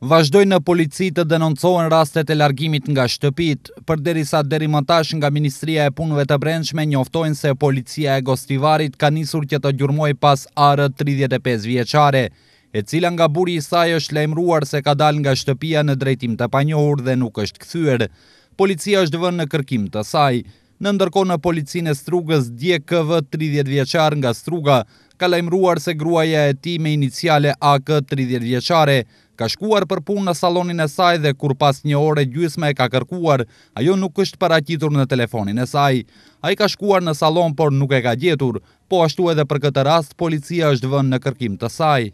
Vazhdojnë në polici të denoncohen rastet e largimit nga shtëpit, për derisa deri më tash nga Ministria e Punëve të Brendshme njoftojnë se policia e Gostivarit ka nisur që të gjurmoj pas arë 35 vjeqare, e cila nga buri i saj është lejmruar se ka dal nga shtëpia në drejtim të panjohur dhe nuk është këthyër. Policia është vënë në kërkim të saj. Në ndërko në policinë e strugës DKV 30 vjeqar nga struga, ka lajmruar se gruaja e ti me iniciale AK 30 vjeqare, ka shkuar për punë në salonin e saj dhe kur pas një ore gjysme e ka kërkuar, ajo nuk është paracitur në telefonin e saj. A i ka shkuar në salon, por nuk e ka gjetur, po ashtu edhe për këtë rast, policia është vënd në kërkim të saj.